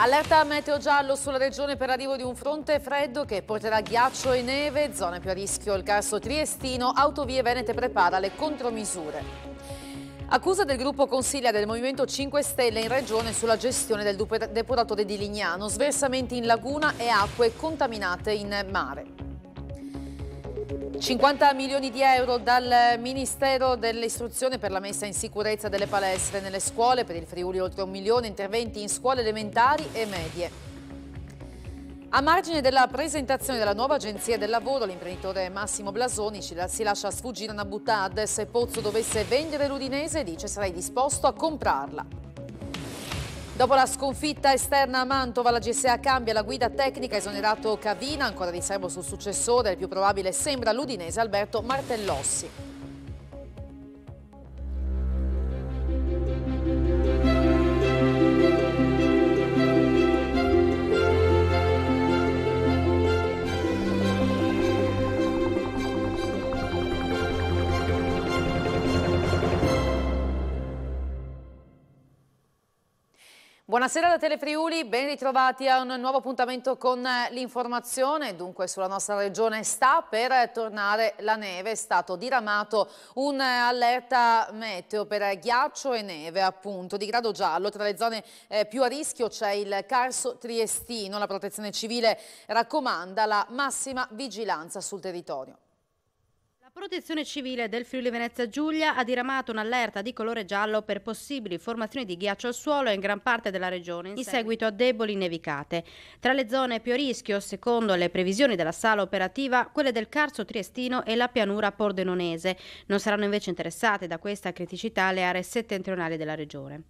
Allerta meteo giallo sulla regione per l'arrivo di un fronte freddo che porterà ghiaccio e neve, zone più a rischio il carso triestino, autovie venete prepara le contromisure. Accusa del gruppo consiglia del Movimento 5 Stelle in regione sulla gestione del depuratore di Lignano, sversamenti in laguna e acque contaminate in mare. 50 milioni di euro dal Ministero dell'Istruzione per la messa in sicurezza delle palestre nelle scuole, per il Friuli oltre un milione, interventi in scuole elementari e medie. A margine della presentazione della nuova agenzia del lavoro, l'imprenditore Massimo Blasoni si lascia sfuggire una buttad. Se Pozzo dovesse vendere l'Udinese, dice sarei disposto a comprarla. Dopo la sconfitta esterna a Mantova, la GSA cambia la guida tecnica, esonerato Cavina, ancora di serbo sul successore, il più probabile sembra l'Udinese Alberto Martellossi. Buonasera da Telefriuli, ben ritrovati a un nuovo appuntamento con eh, l'informazione. Dunque sulla nostra regione sta per tornare la neve, è stato diramato un'allerta eh, meteo per ghiaccio e neve appunto di grado giallo. Tra le zone eh, più a rischio c'è il Carso Triestino, la protezione civile raccomanda la massima vigilanza sul territorio. Protezione Civile del Friuli Venezia Giulia ha diramato un'allerta di colore giallo per possibili formazioni di ghiaccio al suolo in gran parte della regione in seguito a deboli nevicate. Tra le zone più a rischio, secondo le previsioni della sala operativa, quelle del Carso Triestino e la pianura pordenonese. Non saranno invece interessate da questa criticità le aree settentrionali della regione.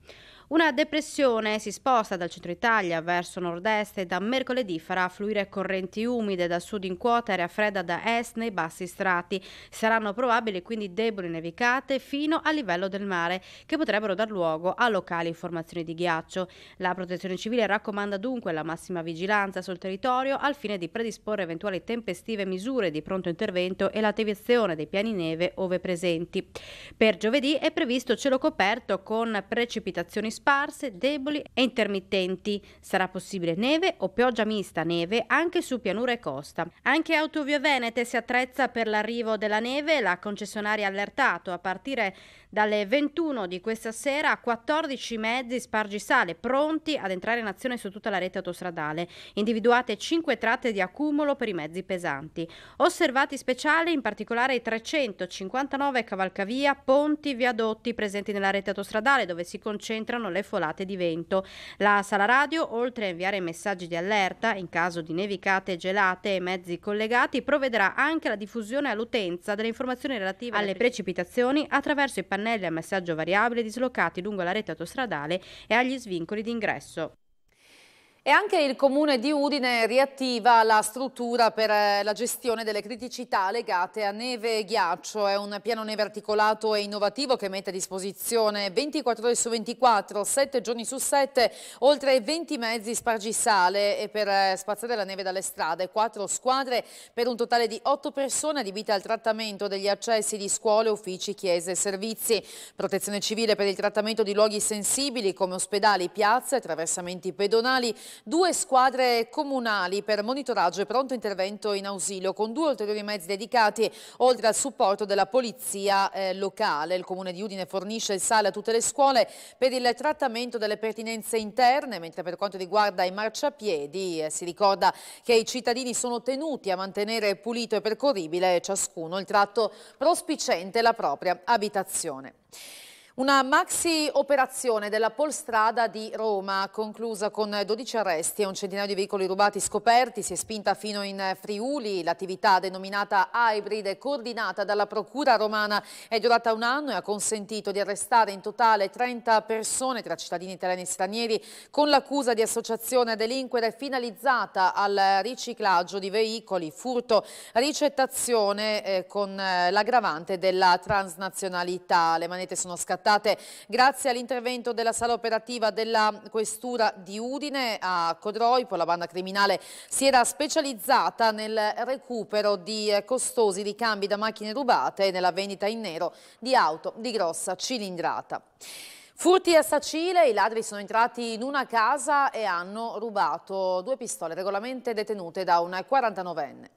Una depressione si sposta dal centro Italia verso nord-est e da mercoledì farà fluire correnti umide da sud in quota e aria fredda da est nei bassi strati. Saranno probabili quindi deboli nevicate fino al livello del mare, che potrebbero dar luogo a locali formazioni di ghiaccio. La Protezione Civile raccomanda dunque la massima vigilanza sul territorio al fine di predisporre eventuali tempestive misure di pronto intervento e l'attivazione dei piani neve ove presenti. Per giovedì è previsto cielo coperto con precipitazioni sparse, deboli e intermittenti. Sarà possibile neve o pioggia mista neve anche su pianura e costa. Anche Autovio Venete si attrezza per l'arrivo della neve. La concessionaria ha allertato a partire dalle 21 di questa sera 14 mezzi spargisale pronti ad entrare in azione su tutta la rete autostradale. Individuate 5 tratte di accumulo per i mezzi pesanti. Osservati speciali in particolare i 359 cavalcavia, ponti, viadotti presenti nella rete autostradale dove si concentrano sono le folate di vento. La sala radio, oltre a inviare messaggi di allerta in caso di nevicate gelate e mezzi collegati, provvederà anche alla diffusione all'utenza delle informazioni relative alle precipitazioni attraverso i pannelli a messaggio variabile dislocati lungo la rete autostradale e agli svincoli d'ingresso. E anche il comune di Udine riattiva la struttura per eh, la gestione delle criticità legate a neve e ghiaccio. È un piano neve articolato e innovativo che mette a disposizione 24 ore su 24, 7 giorni su 7, oltre 20 mezzi spargisale e per eh, spazzare la neve dalle strade, Quattro squadre per un totale di 8 persone adibite al trattamento degli accessi di scuole, uffici, chiese e servizi. Protezione civile per il trattamento di luoghi sensibili come ospedali, piazze, attraversamenti pedonali, Due squadre comunali per monitoraggio e pronto intervento in ausilio con due ulteriori mezzi dedicati oltre al supporto della polizia eh, locale. Il comune di Udine fornisce il sale a tutte le scuole per il trattamento delle pertinenze interne, mentre per quanto riguarda i marciapiedi eh, si ricorda che i cittadini sono tenuti a mantenere pulito e percorribile ciascuno il tratto prospicente la propria abitazione. Una maxi operazione della Polstrada di Roma, conclusa con 12 arresti e un centinaio di veicoli rubati scoperti, si è spinta fino in Friuli. L'attività denominata Hybrid e coordinata dalla Procura romana è durata un anno e ha consentito di arrestare in totale 30 persone tra cittadini italiani e stranieri con l'accusa di associazione a delinquere finalizzata al riciclaggio di veicoli, furto, ricettazione eh, con eh, l'aggravante della transnazionalità. Le manette sono scattate scartate grazie all'intervento della sala operativa della Questura di Udine a Codroipo. La banda criminale si era specializzata nel recupero di costosi ricambi da macchine rubate e nella vendita in nero di auto di grossa cilindrata. Furti a Sacile, i ladri sono entrati in una casa e hanno rubato due pistole regolarmente detenute da un 49enne.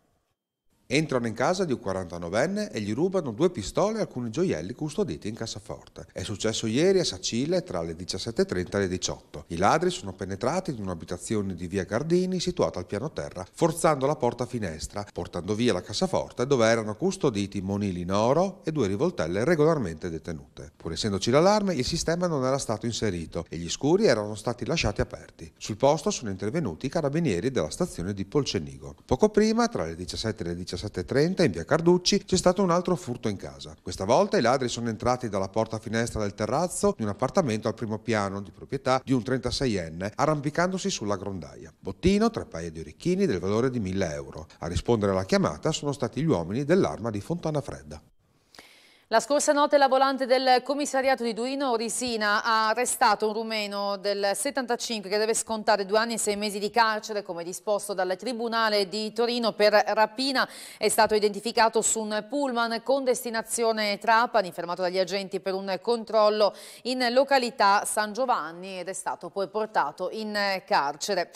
Entrano in casa di un 49enne e gli rubano due pistole e alcuni gioielli custoditi in cassaforte. È successo ieri a Sacile tra le 17.30 e le 18. I ladri sono penetrati in un'abitazione di via Gardini situata al piano terra, forzando la porta finestra, portando via la cassaforte dove erano custoditi monili in oro e due rivoltelle regolarmente detenute. Pur essendoci l'allarme, il sistema non era stato inserito e gli scuri erano stati lasciati aperti. Sul posto sono intervenuti i carabinieri della stazione di Polcenigo. Poco prima, tra le 17 e le 17, 7.30 in via Carducci c'è stato un altro furto in casa. Questa volta i ladri sono entrati dalla porta finestra del terrazzo di un appartamento al primo piano di proprietà di un 36enne arrampicandosi sulla grondaia. Bottino, tre paia di orecchini del valore di 1000 euro. A rispondere alla chiamata sono stati gli uomini dell'arma di Fontana Fredda. La scorsa notte la volante del commissariato di Duino Risina ha arrestato un rumeno del 75 che deve scontare due anni e sei mesi di carcere come disposto dal Tribunale di Torino per rapina. È stato identificato su un pullman con destinazione Trapani, fermato dagli agenti per un controllo in località San Giovanni ed è stato poi portato in carcere.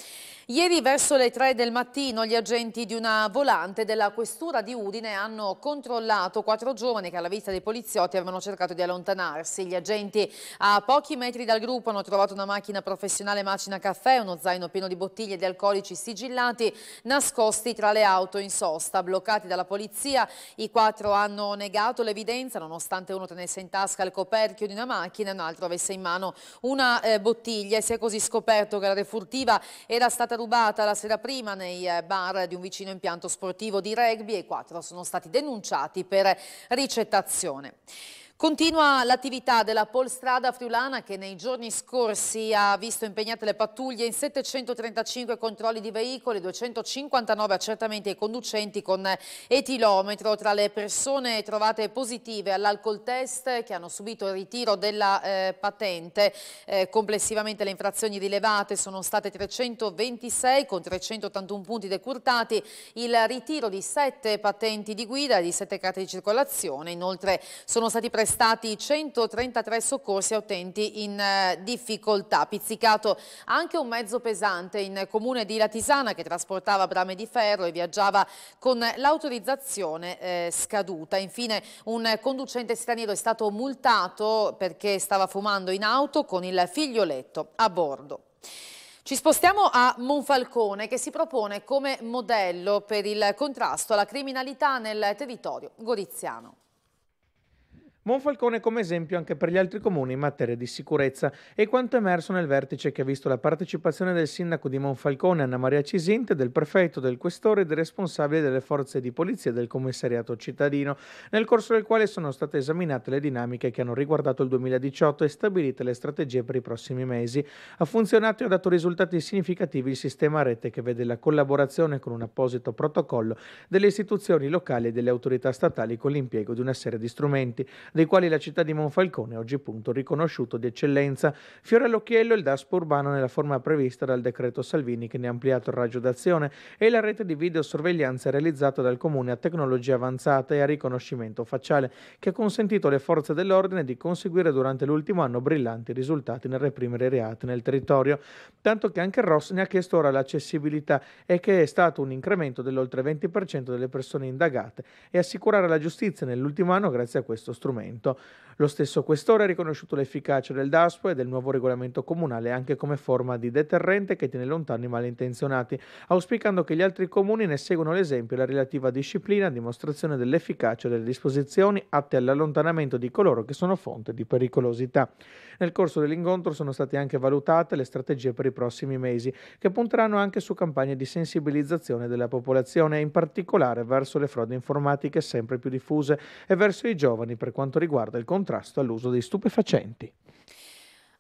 Ieri verso le 3 del mattino gli agenti di una volante della questura di Udine hanno controllato quattro giovani che alla vista dei poliziotti avevano cercato di allontanarsi. Gli agenti a pochi metri dal gruppo hanno trovato una macchina professionale macina caffè, uno zaino pieno di bottiglie di alcolici sigillati nascosti tra le auto in sosta. Bloccati dalla polizia, i quattro hanno negato l'evidenza nonostante uno tenesse in tasca il coperchio di una macchina e un altro avesse in mano una eh, bottiglia. Si è così scoperto che la refurtiva era stata rubata la sera prima nei eh, bar di un vicino impianto sportivo di rugby e i quattro sono stati denunciati per ricettazione. it. Continua l'attività della Polstrada Friulana che nei giorni scorsi ha visto impegnate le pattuglie in 735 controlli di veicoli, 259 accertamenti ai conducenti con etilometro tra le persone trovate positive all'alcol test che hanno subito il ritiro della eh, patente. Eh, complessivamente le infrazioni rilevate sono state 326 con 381 punti decurtati, il ritiro di 7 patenti di guida e di 7 carte di circolazione. Inoltre sono stati presentati stati 133 soccorsi a utenti in eh, difficoltà. Pizzicato anche un mezzo pesante in comune di Latisana che trasportava brame di ferro e viaggiava con l'autorizzazione eh, scaduta. Infine un conducente straniero è stato multato perché stava fumando in auto con il figlioletto a bordo. Ci spostiamo a Monfalcone che si propone come modello per il contrasto alla criminalità nel territorio goriziano. Monfalcone come esempio anche per gli altri comuni in materia di sicurezza e quanto emerso nel vertice che ha visto la partecipazione del sindaco di Monfalcone Anna Maria Cisinte, del prefetto, del questore e del responsabile delle forze di polizia del commissariato cittadino, nel corso del quale sono state esaminate le dinamiche che hanno riguardato il 2018 e stabilite le strategie per i prossimi mesi. Ha funzionato e ha dato risultati significativi il sistema a rete che vede la collaborazione con un apposito protocollo delle istituzioni locali e delle autorità statali con l'impiego di una serie di strumenti dei quali la città di Monfalcone, oggi punto riconosciuto di eccellenza. Fiorello Chiello il DASP urbano nella forma prevista dal decreto Salvini che ne ha ampliato il raggio d'azione e la rete di videosorveglianza realizzata dal comune a tecnologia avanzata e a riconoscimento facciale che ha consentito alle forze dell'ordine di conseguire durante l'ultimo anno brillanti risultati nel reprimere i reati nel territorio, tanto che anche Ross ne ha chiesto ora l'accessibilità e che è stato un incremento dell'oltre 20% delle persone indagate e assicurare la giustizia nell'ultimo anno grazie a questo strumento momento lo stesso questore ha riconosciuto l'efficacia del DASPO e del nuovo regolamento comunale anche come forma di deterrente che tiene lontani i malintenzionati, auspicando che gli altri comuni ne seguano l'esempio e la relativa disciplina a dimostrazione dell'efficacia delle disposizioni atte all'allontanamento di coloro che sono fonte di pericolosità. Nel corso dell'incontro sono state anche valutate le strategie per i prossimi mesi, che punteranno anche su campagne di sensibilizzazione della popolazione, in particolare verso le frodi informatiche sempre più diffuse e verso i giovani per quanto riguarda il controllo contrasto all'uso dei stupefacenti.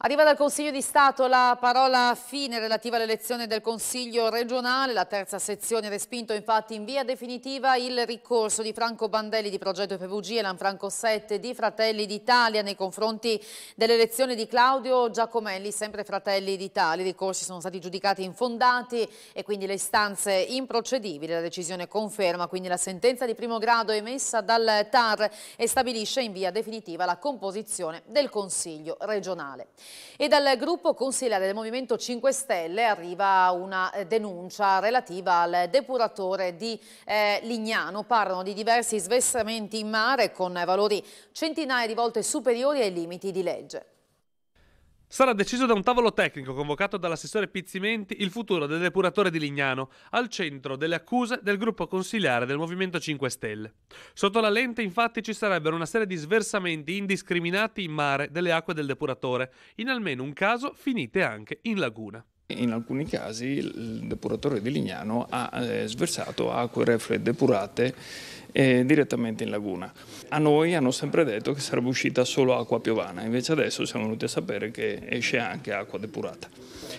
Arriva dal Consiglio di Stato la parola fine relativa all'elezione del Consiglio regionale. La terza sezione ha respinto infatti in via definitiva il ricorso di Franco Bandelli di Progetto PVG e Lanfranco 7 di Fratelli d'Italia nei confronti dell'elezione di Claudio Giacomelli, sempre Fratelli d'Italia. I ricorsi sono stati giudicati infondati e quindi le istanze improcedibili. La decisione conferma quindi la sentenza di primo grado emessa dal TAR e stabilisce in via definitiva la composizione del Consiglio regionale. E dal gruppo consigliare del Movimento 5 Stelle arriva una eh, denuncia relativa al depuratore di eh, Lignano. Parlano di diversi svessamenti in mare con valori centinaia di volte superiori ai limiti di legge. Sarà deciso da un tavolo tecnico convocato dall'assessore Pizzimenti il futuro del depuratore di Lignano, al centro delle accuse del gruppo consiliare del Movimento 5 Stelle. Sotto la lente infatti ci sarebbero una serie di sversamenti indiscriminati in mare delle acque del depuratore, in almeno un caso finite anche in laguna. In alcuni casi il depuratore di Lignano ha eh, sversato acque reflue depurate eh, direttamente in laguna. A noi hanno sempre detto che sarebbe uscita solo acqua piovana, invece adesso siamo venuti a sapere che esce anche acqua depurata.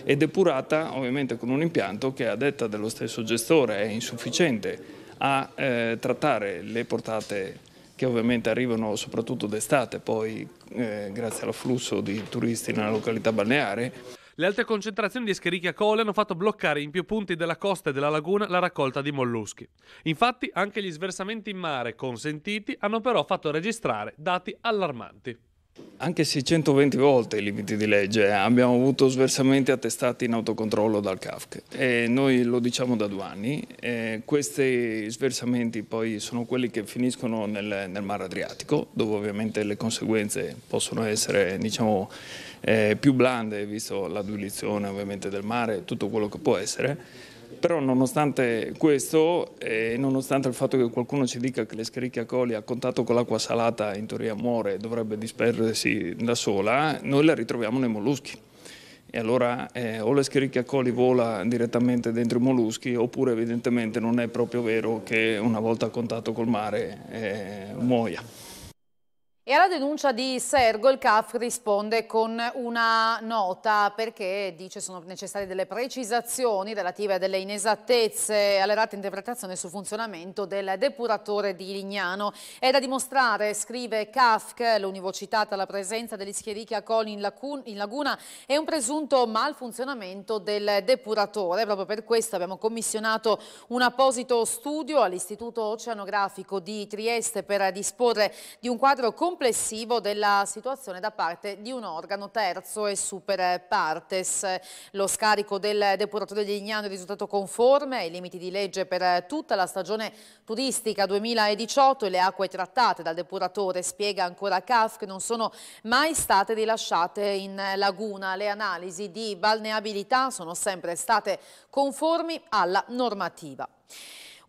E depurata ovviamente con un impianto che a detta dello stesso gestore è insufficiente a eh, trattare le portate che ovviamente arrivano soprattutto d'estate, poi eh, grazie all'afflusso di turisti nella località balneare le alte concentrazioni di Escherichia coli hanno fatto bloccare in più punti della costa e della laguna la raccolta di molluschi. Infatti, anche gli sversamenti in mare consentiti hanno però fatto registrare dati allarmanti. Anche 620 volte i limiti di legge eh. abbiamo avuto sversamenti attestati in autocontrollo dal CAFC e noi lo diciamo da due anni. questi sversamenti poi sono quelli che finiscono nel, nel, mare Adriatico dove ovviamente le conseguenze possono essere diciamo, eh, più blande, visto la l'addulizione ovviamente del mare, tutto quello che può essere. Però nonostante questo e nonostante il fatto che qualcuno ci dica che l'escherichia coli a contatto con l'acqua salata in teoria muore e dovrebbe disperdersi da sola, noi la ritroviamo nei molluschi. E allora eh, o l'escherichia coli vola direttamente dentro i molluschi oppure evidentemente non è proprio vero che una volta a contatto col mare eh, muoia. E alla denuncia di Sergo il CAF risponde con una nota perché dice sono necessarie delle precisazioni relative a delle inesattezze e alle rate interpretazioni sul funzionamento del depuratore di Lignano. È da dimostrare, scrive CAF, l'univocitata la presenza degli schierichi a coli in, in laguna e un presunto malfunzionamento del depuratore. Proprio per questo abbiamo commissionato un apposito studio all'Istituto Oceanografico di Trieste per disporre di un quadro completo complessivo della situazione da parte di un organo terzo e super partes. Lo scarico del depuratore di Lignano è risultato conforme ai limiti di legge per tutta la stagione turistica 2018 e le acque trattate dal depuratore, spiega ancora CAF, che non sono mai state rilasciate in laguna. Le analisi di balneabilità sono sempre state conformi alla normativa.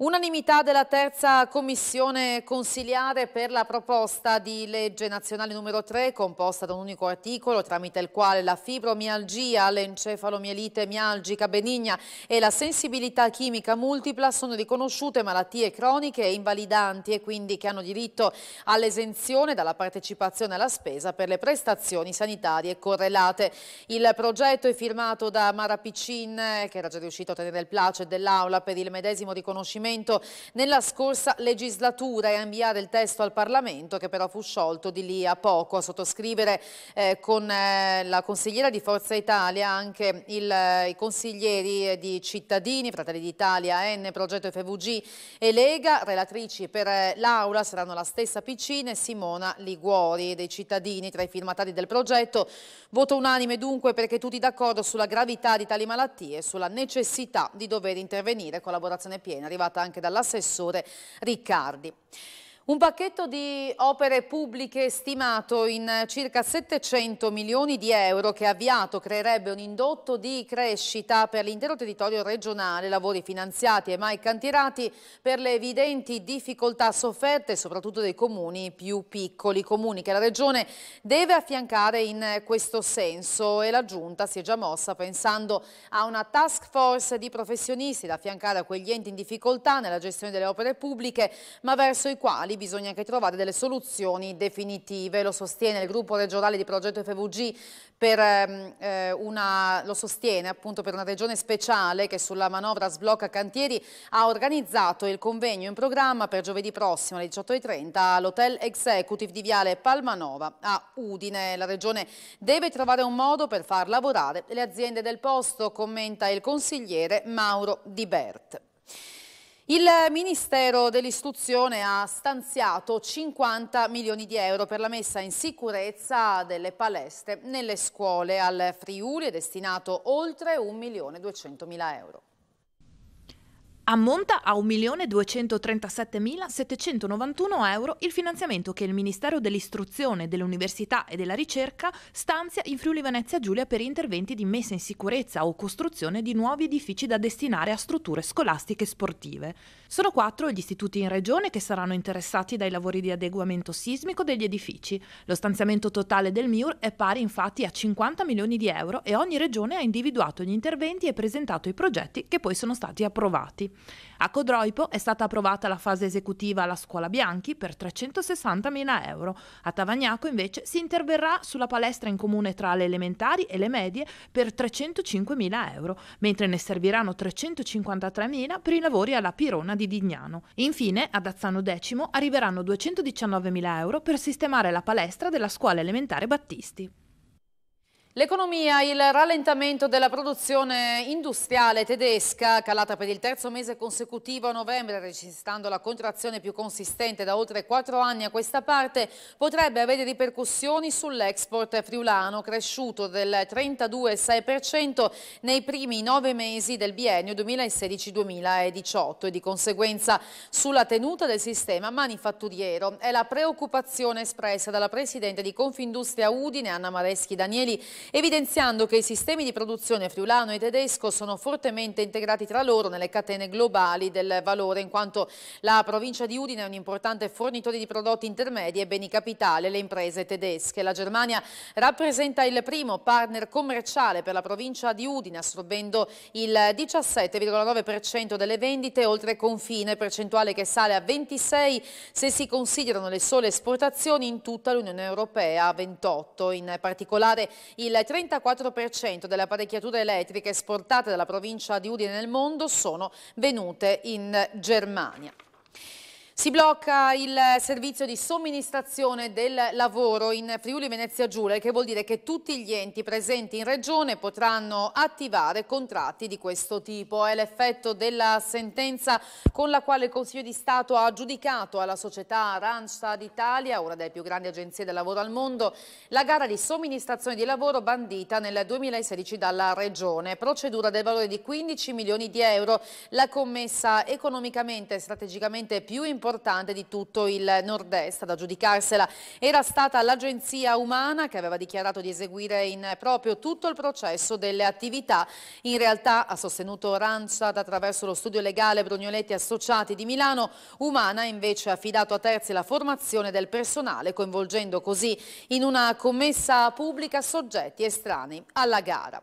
Unanimità della terza commissione consiliare per la proposta di legge nazionale numero 3 composta da un unico articolo tramite il quale la fibromialgia, l'encefalomielite mialgica benigna e la sensibilità chimica multipla sono riconosciute malattie croniche e invalidanti e quindi che hanno diritto all'esenzione dalla partecipazione alla spesa per le prestazioni sanitarie correlate. Il progetto è firmato da Mara Piccin eh, che era già riuscito a tenere il place dell'Aula per il medesimo riconoscimento provvedimento nella scorsa legislatura e a inviare il testo al Parlamento che però fu sciolto di lì a poco. A sottoscrivere eh, con eh, la consigliera di Forza Italia anche il, eh, i consiglieri eh, di Cittadini, Fratelli d'Italia, N, Progetto FVG e Lega, relatrici per eh, l'Aula saranno la stessa Piccina e Simona Liguori dei cittadini tra i firmatari del progetto. Voto unanime dunque perché tutti d'accordo sulla gravità di tali malattie e sulla necessità di dover intervenire. Collaborazione piena arrivata anche dall'assessore Riccardi. Un pacchetto di opere pubbliche stimato in circa 700 milioni di euro che avviato creerebbe un indotto di crescita per l'intero territorio regionale, lavori finanziati e mai cantierati per le evidenti difficoltà sofferte soprattutto dei comuni più piccoli, comuni che la regione deve affiancare in questo senso e la giunta si è già mossa pensando a una task force di professionisti da affiancare a quegli enti in difficoltà nella gestione delle opere pubbliche ma verso i quali bisogna anche trovare delle soluzioni definitive. Lo sostiene il gruppo regionale di progetto FVG per, ehm, eh, una, lo sostiene appunto per una regione speciale che sulla manovra sblocca cantieri ha organizzato il convegno in programma per giovedì prossimo alle 18.30 all'Hotel Executive di Viale Palmanova a Udine. La regione deve trovare un modo per far lavorare le aziende del posto, commenta il consigliere Mauro Di Bert. Il Ministero dell'Istruzione ha stanziato 50 milioni di euro per la messa in sicurezza delle palestre nelle scuole. Al Friuli è destinato oltre 1 milione 200 mila euro. Ammonta a 1.237.791 euro il finanziamento che il Ministero dell'Istruzione, dell'Università e della Ricerca stanzia in Friuli Venezia Giulia per interventi di messa in sicurezza o costruzione di nuovi edifici da destinare a strutture scolastiche e sportive. Sono quattro gli istituti in regione che saranno interessati dai lavori di adeguamento sismico degli edifici. Lo stanziamento totale del MIUR è pari infatti a 50 milioni di euro e ogni regione ha individuato gli interventi e presentato i progetti che poi sono stati approvati. A Codroipo è stata approvata la fase esecutiva alla Scuola Bianchi per 360.000 euro. A Tavagnaco invece si interverrà sulla palestra in comune tra le elementari e le medie per 305.000 euro, mentre ne serviranno 353.000 per i lavori alla Pirona di Dignano. Infine, ad Azzano X arriveranno 219.000 euro per sistemare la palestra della Scuola Elementare Battisti. L'economia, il rallentamento della produzione industriale tedesca, calata per il terzo mese consecutivo a novembre, registrando la contrazione più consistente da oltre quattro anni a questa parte, potrebbe avere ripercussioni sull'export friulano, cresciuto del 32,6% nei primi nove mesi del biennio 2016-2018 e di conseguenza sulla tenuta del sistema manifatturiero. È la preoccupazione espressa dalla Presidente di Confindustria Udine, Anna Mareschi Danieli, evidenziando che i sistemi di produzione friulano e tedesco sono fortemente integrati tra loro nelle catene globali del valore, in quanto la provincia di Udine è un importante fornitore di prodotti intermedi e beni capitali le imprese tedesche. La Germania rappresenta il primo partner commerciale per la provincia di Udine, assorbendo il 17,9% delle vendite oltre confine, percentuale che sale a 26 se si considerano le sole esportazioni in tutta l'Unione Europea, 28. In particolare il 34% delle apparecchiature elettriche esportate dalla provincia di Udine nel mondo sono venute in Germania. Si blocca il servizio di somministrazione del lavoro in Friuli Venezia Giulia, che vuol dire che tutti gli enti presenti in regione potranno attivare contratti di questo tipo. È l'effetto della sentenza con la quale il Consiglio di Stato ha giudicato alla società Randstad d'Italia, una delle più grandi agenzie del lavoro al mondo, la gara di somministrazione di lavoro bandita nel 2016 dalla regione. Procedura del valore di 15 milioni di euro, la commessa economicamente e strategicamente più importante importante di tutto il nord-est. Ad aggiudicarsela era stata l'agenzia umana che aveva dichiarato di eseguire in proprio tutto il processo delle attività. In realtà, ha sostenuto Ranciad attraverso lo studio legale Brugnoletti Associati di Milano, Umana invece ha affidato a terzi la formazione del personale, coinvolgendo così in una commessa pubblica soggetti estranei alla gara.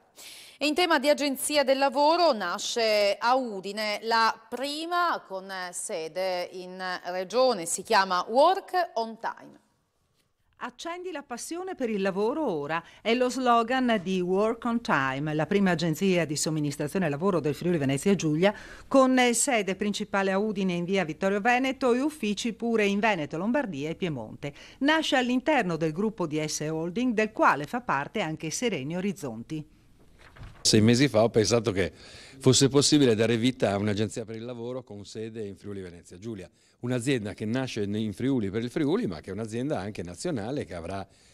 E in tema di agenzia del lavoro nasce a Udine la prima con sede in regione, si chiama Work on Time. Accendi la passione per il lavoro ora è lo slogan di Work on Time, la prima agenzia di somministrazione lavoro del Friuli Venezia Giulia, con sede principale a Udine in via Vittorio Veneto e uffici pure in Veneto, Lombardia e Piemonte. Nasce all'interno del gruppo di S Holding, del quale fa parte anche Sereni Orizzonti. Sei mesi fa ho pensato che fosse possibile dare vita a un'agenzia per il lavoro con sede in Friuli Venezia Giulia, un'azienda che nasce in Friuli per il Friuli ma che è un'azienda anche nazionale che,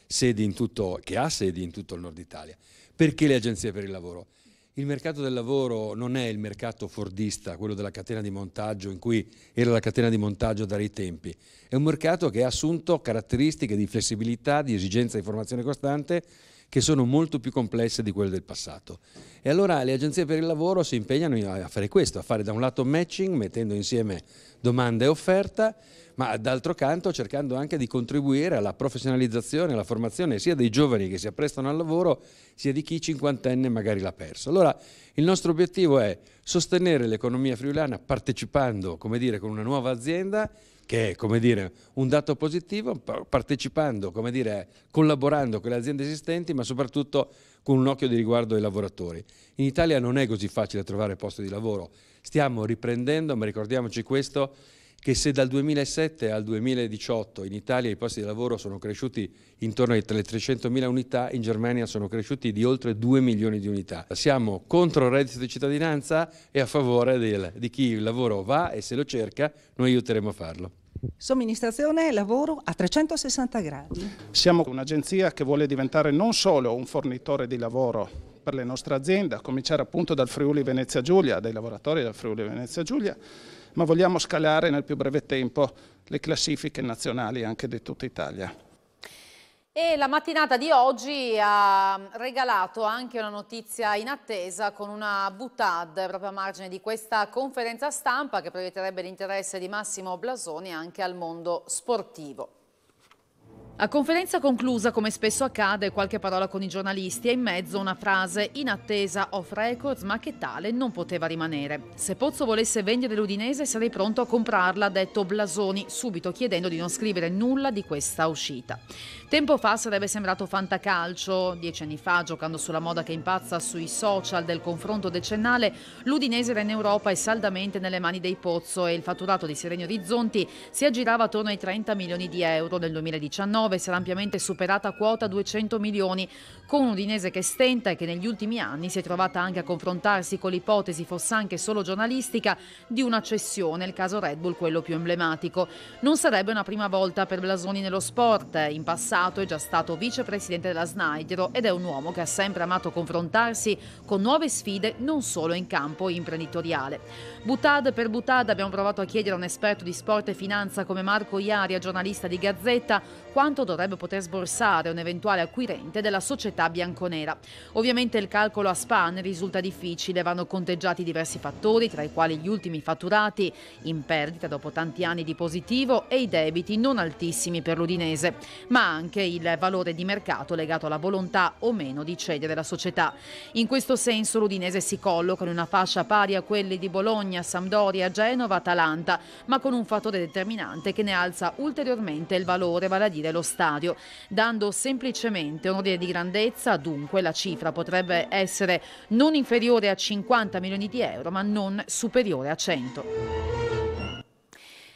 sedi tutto, che ha sedi in tutto il nord Italia. Perché le agenzie per il lavoro? Il mercato del lavoro non è il mercato fordista, quello della catena di montaggio in cui era la catena di montaggio dare i tempi, è un mercato che ha assunto caratteristiche di flessibilità, di esigenza di formazione costante che sono molto più complesse di quelle del passato. E allora le agenzie per il lavoro si impegnano a fare questo, a fare da un lato matching, mettendo insieme domanda e offerta, ma d'altro canto cercando anche di contribuire alla professionalizzazione, alla formazione sia dei giovani che si apprestano al lavoro, sia di chi cinquantenne magari l'ha perso. Allora il nostro obiettivo è sostenere l'economia friulana partecipando, come dire, con una nuova azienda che è come dire, un dato positivo, partecipando, come dire, collaborando con le aziende esistenti, ma soprattutto con un occhio di riguardo ai lavoratori. In Italia non è così facile trovare posto di lavoro, stiamo riprendendo, ma ricordiamoci questo, che se dal 2007 al 2018 in Italia i posti di lavoro sono cresciuti intorno alle 300.000 unità, in Germania sono cresciuti di oltre 2 milioni di unità. Siamo contro il reddito di cittadinanza e a favore del, di chi il lavoro va e se lo cerca, noi aiuteremo a farlo. Somministrazione e lavoro a 360 gradi. Siamo un'agenzia che vuole diventare non solo un fornitore di lavoro per le nostre aziende, a cominciare appunto dal Friuli Venezia Giulia, dai lavoratori del Friuli Venezia Giulia, ma vogliamo scalare nel più breve tempo le classifiche nazionali anche di tutta Italia. E la mattinata di oggi ha regalato anche una notizia in attesa con una butad proprio a margine di questa conferenza stampa che proietterebbe l'interesse di Massimo Blasoni anche al mondo sportivo. A conferenza conclusa, come spesso accade, qualche parola con i giornalisti e in mezzo una frase in attesa off records, ma che tale non poteva rimanere. Se Pozzo volesse vendere l'Udinese sarei pronto a comprarla, ha detto Blasoni, subito chiedendo di non scrivere nulla di questa uscita. Tempo fa sarebbe sembrato fantacalcio, dieci anni fa, giocando sulla moda che impazza sui social del confronto decennale, l'Udinese era in Europa e saldamente nelle mani dei Pozzo e il fatturato di Sereni Orizzonti si aggirava attorno ai 30 milioni di euro. Nel 2019 sarà ampiamente superata quota 200 milioni, con un Udinese che stenta e che negli ultimi anni si è trovata anche a confrontarsi con l'ipotesi, fosse anche solo giornalistica, di una cessione, il caso Red Bull quello più emblematico. Non sarebbe una prima volta per Blasoni nello sport, in passato passato è già stato vicepresidente della Snaidro ed è un uomo che ha sempre amato confrontarsi con nuove sfide non solo in campo imprenditoriale. Butad per Butad abbiamo provato a chiedere a un esperto di sport e finanza come Marco Iaria, giornalista di Gazzetta, quanto dovrebbe poter sborsare un eventuale acquirente della società bianconera. Ovviamente il calcolo a span risulta difficile, vanno conteggiati diversi fattori, tra i quali gli ultimi fatturati in perdita dopo tanti anni di positivo e i debiti non altissimi per l'Udinese, ma anche anche il valore di mercato legato alla volontà o meno di cedere la società. In questo senso l'Udinese si colloca in una fascia pari a quelle di Bologna, Sampdoria, Genova, Atalanta, ma con un fattore determinante che ne alza ulteriormente il valore, vale a dire lo stadio, dando semplicemente un ordine di grandezza, dunque la cifra potrebbe essere non inferiore a 50 milioni di euro, ma non superiore a 100.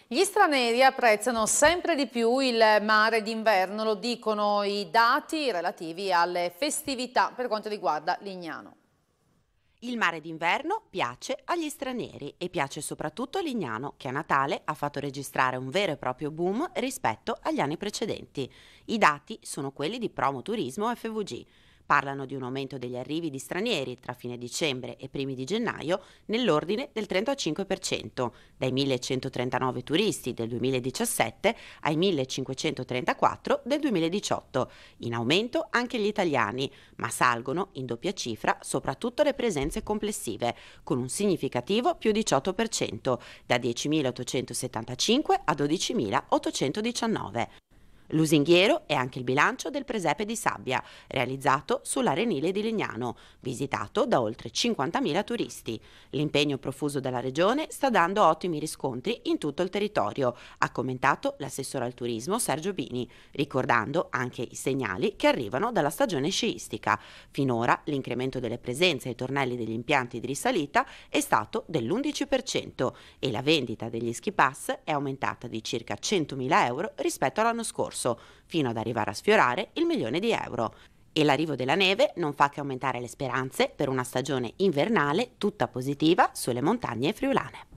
Gli stranieri apprezzano sempre di più il mare d'inverno, lo dicono i dati relativi alle festività per quanto riguarda Lignano. Il mare d'inverno piace agli stranieri e piace soprattutto a Lignano, che a Natale ha fatto registrare un vero e proprio boom rispetto agli anni precedenti. I dati sono quelli di Promo Turismo FVG. Parlano di un aumento degli arrivi di stranieri tra fine dicembre e primi di gennaio nell'ordine del 35%, dai 1139 turisti del 2017 ai 1534 del 2018. In aumento anche gli italiani, ma salgono in doppia cifra soprattutto le presenze complessive, con un significativo più 18%, da 10.875 a 12.819. Lusinghiero è anche il bilancio del presepe di sabbia, realizzato sull'Arenile di Legnano, visitato da oltre 50.000 turisti. L'impegno profuso dalla regione sta dando ottimi riscontri in tutto il territorio, ha commentato l'assessore al turismo Sergio Bini, ricordando anche i segnali che arrivano dalla stagione sciistica. Finora l'incremento delle presenze ai tornelli degli impianti di risalita è stato dell'11% e la vendita degli ski pass è aumentata di circa 100.000 euro rispetto all'anno scorso corso, fino ad arrivare a sfiorare il milione di euro. E l'arrivo della neve non fa che aumentare le speranze per una stagione invernale tutta positiva sulle montagne friulane.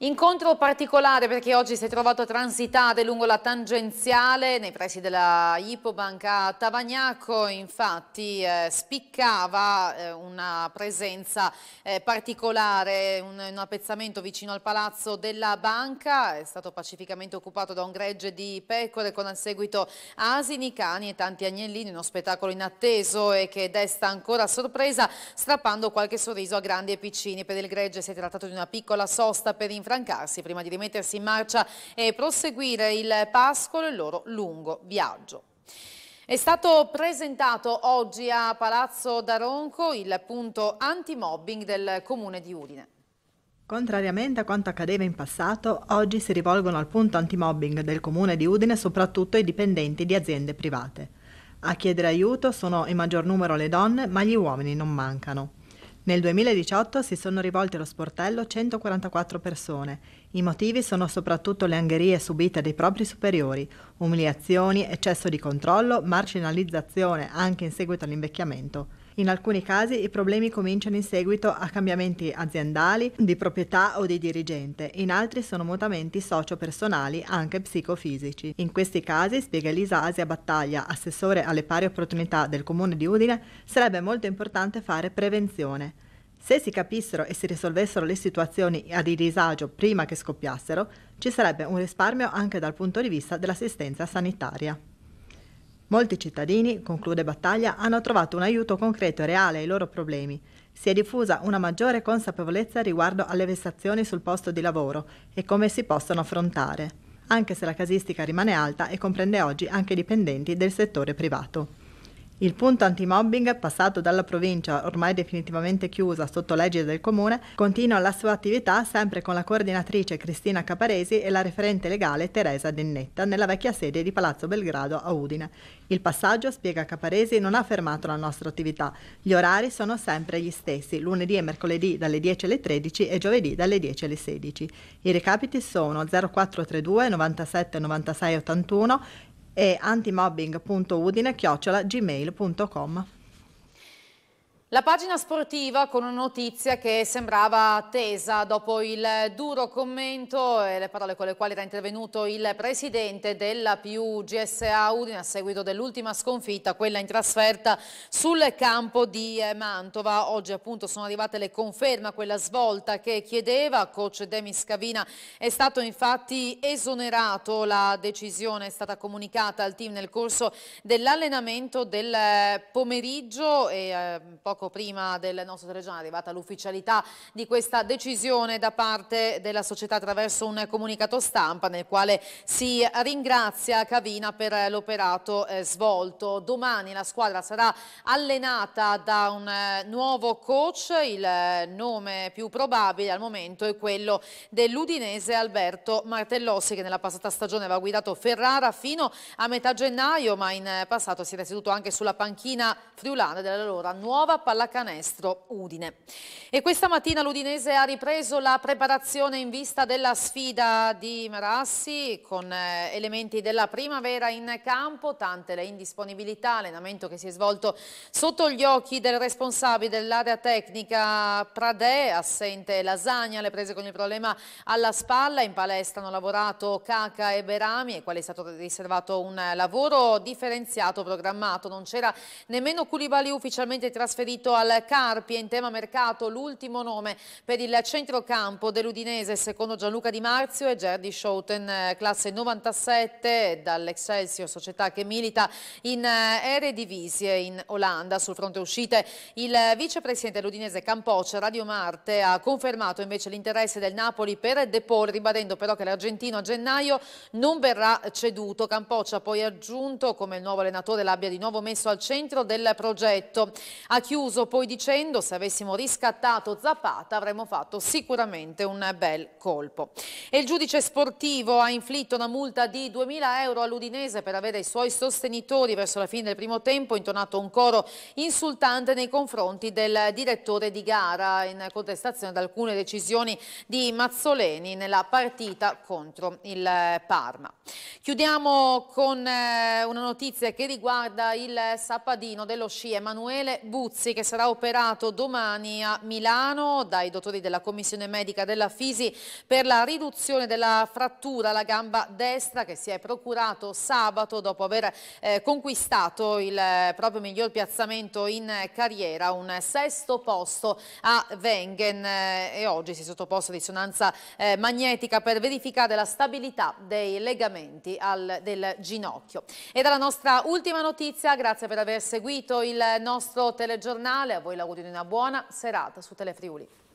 Incontro particolare perché oggi si è trovato a transitare lungo la tangenziale nei pressi della Ipobanca a Tavagnacco, infatti eh, spiccava eh, una presenza eh, particolare, un, un, appezzamento vicino al palazzo della banca, è stato pacificamente occupato da un gregge di pecore con al seguito asini, cani e tanti agnellini, uno spettacolo inatteso e che desta ancora sorpresa strappando qualche sorriso a grandi e piccini. Per il gregge si è trattato di una piccola sosta per infrazione intrancarsi prima di rimettersi in marcia e proseguire il Pascolo e il loro lungo viaggio. È stato presentato oggi a Palazzo Daronco il punto antimobbing del comune di Udine. Contrariamente a quanto accadeva in passato, oggi si rivolgono al punto antimobbing del comune di Udine soprattutto i dipendenti di aziende private. A chiedere aiuto sono in maggior numero le donne, ma gli uomini non mancano. Nel 2018 si sono rivolte allo sportello 144 persone. I motivi sono soprattutto le angherie subite dai propri superiori, umiliazioni, eccesso di controllo, marginalizzazione anche in seguito all'invecchiamento. In alcuni casi i problemi cominciano in seguito a cambiamenti aziendali, di proprietà o di dirigente, in altri sono mutamenti socio-personali, anche psicofisici. In questi casi, spiega Elisa Asia Battaglia, assessore alle pari opportunità del comune di Udine, sarebbe molto importante fare prevenzione. Se si capissero e si risolvessero le situazioni a di disagio prima che scoppiassero, ci sarebbe un risparmio anche dal punto di vista dell'assistenza sanitaria. Molti cittadini, conclude Battaglia, hanno trovato un aiuto concreto e reale ai loro problemi. Si è diffusa una maggiore consapevolezza riguardo alle vessazioni sul posto di lavoro e come si possono affrontare, anche se la casistica rimane alta e comprende oggi anche i dipendenti del settore privato. Il punto antimobbing, passato dalla provincia ormai definitivamente chiusa sotto legge del comune, continua la sua attività sempre con la coordinatrice Cristina Caparesi e la referente legale Teresa Dennetta nella vecchia sede di Palazzo Belgrado a Udine. Il passaggio, spiega Caparesi, non ha fermato la nostra attività. Gli orari sono sempre gli stessi, lunedì e mercoledì dalle 10 alle 13 e giovedì dalle 10 alle 16. I recapiti sono 0432 97 96 81 e antimobbing.udine.gmail.com la pagina sportiva con una notizia che sembrava attesa dopo il duro commento e le parole con le quali era intervenuto il presidente della PU GSA Udine a seguito dell'ultima sconfitta, quella in trasferta sul campo di eh, Mantova. Oggi appunto sono arrivate le conferme a quella svolta che chiedeva, coach Demis Cavina è stato infatti esonerato, la decisione è stata comunicata al team nel corso dell'allenamento del eh, pomeriggio e eh, poco Poco prima del nostro telegiornale è arrivata l'ufficialità di questa decisione da parte della società attraverso un comunicato stampa nel quale si ringrazia Cavina per l'operato eh, svolto. Domani la squadra sarà allenata da un eh, nuovo coach, il eh, nome più probabile al momento è quello dell'Udinese Alberto Martellossi che nella passata stagione aveva guidato Ferrara fino a metà gennaio ma in passato si era seduto anche sulla panchina friulana della loro nuova pallacanestro Udine. E questa mattina l'Udinese ha ripreso la preparazione in vista della sfida di Marassi con eh, elementi della primavera in campo, tante le indisponibilità, allenamento che si è svolto sotto gli occhi del responsabile dell'area tecnica Pradè, assente Lasagna, le prese con il problema alla spalla, in palestra hanno lavorato Caca e Berami ai quali è stato riservato un lavoro differenziato programmato, non c'era nemmeno Culibali ufficialmente trasferito riferito al Carpi e in tema mercato l'ultimo nome per il centrocampo dell'Udinese secondo Gianluca Di Marzio e Gerdi Schouten, eh, classe 97 dall'Excelsior, società che milita in eh, Eredivisie in Olanda. Sul fronte uscite il vicepresidente dell'Udinese Campoce, Radio Marte, ha confermato invece l'interesse del Napoli per De Paul, ribadendo però che l'argentino a gennaio non verrà ceduto. Campoce ha poi aggiunto come il nuovo allenatore l'abbia di nuovo messo al centro del progetto. Ha chiuso chiuso poi dicendo se avessimo riscattato Zapata avremmo fatto sicuramente un bel colpo. E il giudice sportivo ha inflitto una multa di 2.000 euro all'Udinese per avere i suoi sostenitori verso la fine del primo tempo intonato un coro insultante nei confronti del direttore di gara in contestazione ad alcune decisioni di Mazzoleni nella partita contro il Parma. Chiudiamo con eh, una notizia che riguarda il sapadino dello sci Emanuele Buzzi che che sarà operato domani a Milano dai dottori della Commissione Medica della Fisi per la riduzione della frattura alla gamba destra che si è procurato sabato dopo aver eh, conquistato il eh, proprio miglior piazzamento in carriera, un sesto posto a Wengen eh, e oggi si è sottoposto a risonanza eh, magnetica per verificare la stabilità dei legamenti al, del ginocchio. E dalla nostra ultima notizia, grazie per aver seguito il nostro telegiornale settimanale. A voi la una buona serata su Telefriuli.